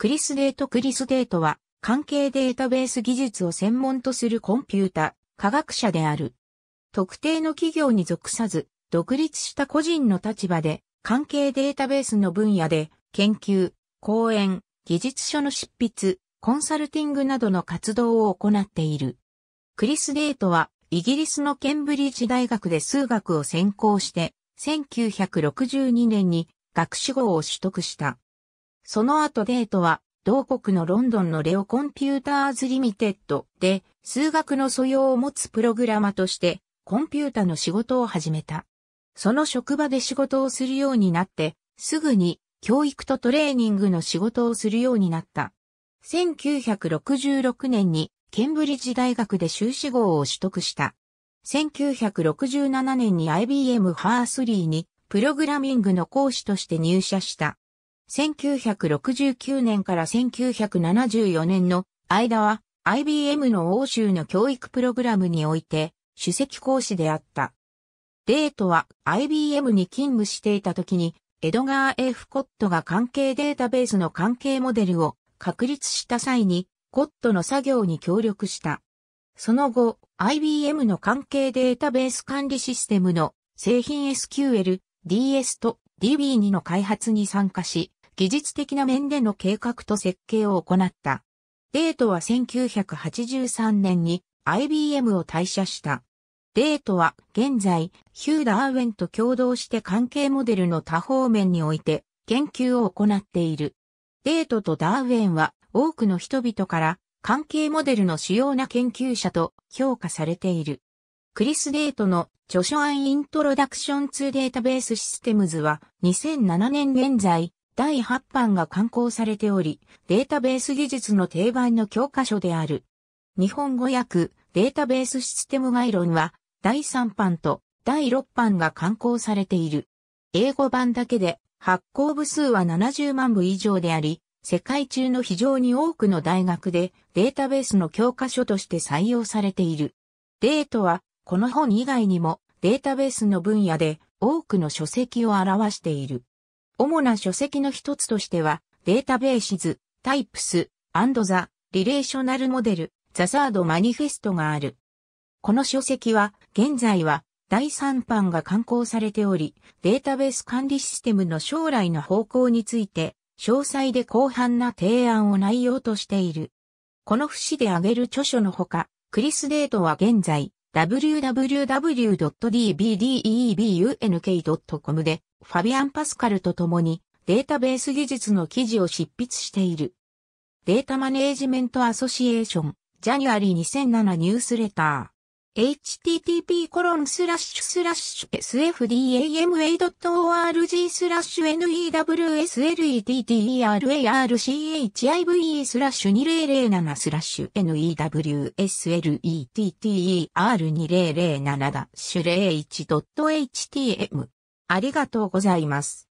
クリスデートクリスデートは関係データベース技術を専門とするコンピュータ、科学者である。特定の企業に属さず、独立した個人の立場で、関係データベースの分野で、研究、講演、技術書の執筆、コンサルティングなどの活動を行っている。クリス・デートは、イギリスのケンブリッジ大学で数学を専攻して、1962年に学士号を取得した。その後デートは、同国のロンドンのレオコンピューターズリミテッドで、数学の素養を持つプログラマとして、コンピュータの仕事を始めた。その職場で仕事をするようになって、すぐに教育とトレーニングの仕事をするようになった。1966年にケンブリッジ大学で修士号を取得した。1967年に IBM ハースリーにプログラミングの講師として入社した。1969年から1974年の間は IBM の欧州の教育プログラムにおいて主席講師であった。デートは IBM に勤務していた時にエドガー・ F・ コットが関係データベースの関係モデルを確立した際にコットの作業に協力した。その後、IBM の関係データベース管理システムの製品 SQL、DS と DB2 の開発に参加し、技術的な面での計画と設計を行った。デートは1983年に IBM を退社した。デートは現在ヒュー・ダーウェンと共同して関係モデルの多方面において研究を行っている。デートとダーウェンは多くの人々から関係モデルの主要な研究者と評価されている。クリス・デートの著書アンイントロダクション2データベースシステムズは2007年現在第8版が刊行されており、データベース技術の定番の教科書である。日本語訳、データベースシステム概論は、第3版と第6版が刊行されている。英語版だけで発行部数は70万部以上であり、世界中の非常に多くの大学でデータベースの教科書として採用されている。デートは、この本以外にもデータベースの分野で多くの書籍を表している。主な書籍の一つとしては、データベーシズ、タイプス、アンドザ、リレーショナルモデル、ザサードマニフェストがある。この書籍は、現在は、第3版が刊行されており、データベース管理システムの将来の方向について、詳細で広範な提案を内容としている。この節で挙げる著書のほか、クリス・デートは現在、www.dbdeebunk.com でファビアン・パスカルと共にデータベース技術の記事を執筆している。データマネージメントアソシエーション、ジャニュアリー2007ニュースレター。http コロンスラッシュスラッシュ sfdama.org スラッシュ newsletterachive スラッシュ2007スラッシュ n e w s l e t t e r 2 0 0 7 01.htm ありがとうございます。